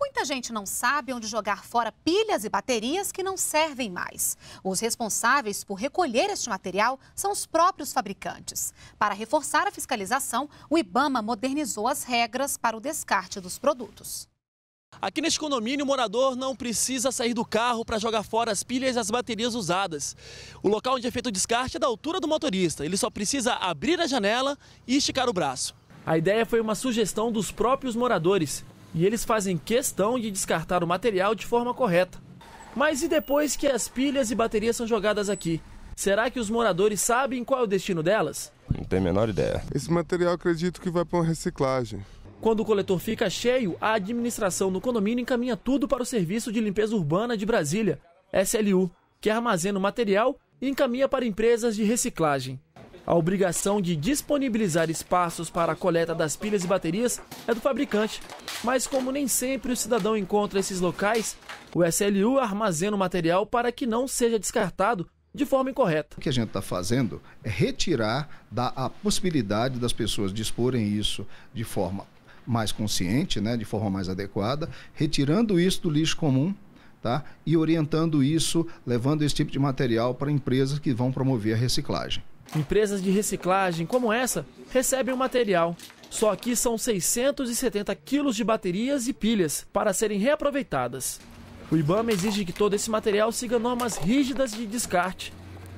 Muita gente não sabe onde jogar fora pilhas e baterias que não servem mais. Os responsáveis por recolher este material são os próprios fabricantes. Para reforçar a fiscalização, o Ibama modernizou as regras para o descarte dos produtos. Aqui neste condomínio, o morador não precisa sair do carro para jogar fora as pilhas e as baterias usadas. O local onde é feito o descarte é da altura do motorista. Ele só precisa abrir a janela e esticar o braço. A ideia foi uma sugestão dos próprios moradores e eles fazem questão de descartar o material de forma correta. Mas e depois que as pilhas e baterias são jogadas aqui? Será que os moradores sabem qual é o destino delas? Não tenho a menor ideia. Esse material acredito que vai para uma reciclagem. Quando o coletor fica cheio, a administração do condomínio encaminha tudo para o Serviço de Limpeza Urbana de Brasília, SLU, que armazena o material e encaminha para empresas de reciclagem. A obrigação de disponibilizar espaços para a coleta das pilhas e baterias é do fabricante, mas como nem sempre o cidadão encontra esses locais, o SLU armazena o material para que não seja descartado de forma incorreta. O que a gente está fazendo é retirar da a possibilidade das pessoas disporem isso de forma mais consciente, né, de forma mais adequada, retirando isso do lixo comum tá? e orientando isso, levando esse tipo de material para empresas que vão promover a reciclagem. Empresas de reciclagem como essa recebem o material. Só aqui são 670 quilos de baterias e pilhas para serem reaproveitadas. O IBAMA exige que todo esse material siga normas rígidas de descarte.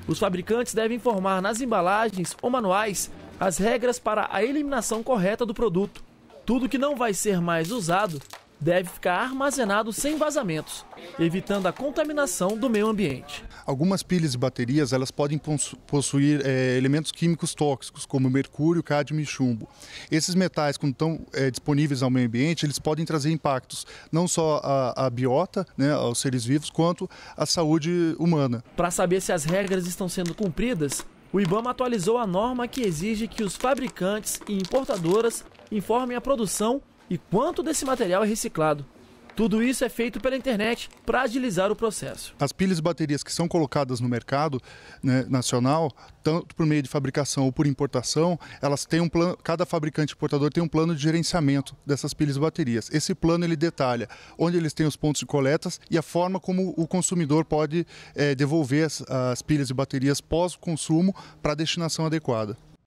Os fabricantes devem informar nas embalagens ou manuais as regras para a eliminação correta do produto. Tudo que não vai ser mais usado deve ficar armazenado sem vazamentos, evitando a contaminação do meio ambiente. Algumas pilhas e baterias elas podem possuir é, elementos químicos tóxicos, como mercúrio, cádmio, e chumbo. Esses metais, quando estão é, disponíveis ao meio ambiente, eles podem trazer impactos não só à, à biota, né, aos seres vivos, quanto à saúde humana. Para saber se as regras estão sendo cumpridas, o IBAMA atualizou a norma que exige que os fabricantes e importadoras informem a produção e quanto desse material é reciclado. Tudo isso é feito pela internet para agilizar o processo. As pilhas e baterias que são colocadas no mercado né, nacional, tanto por meio de fabricação ou por importação, elas têm um plano. Cada fabricante importador tem um plano de gerenciamento dessas pilhas e baterias. Esse plano ele detalha onde eles têm os pontos de coletas e a forma como o consumidor pode é, devolver as, as pilhas e baterias pós consumo para a destinação adequada.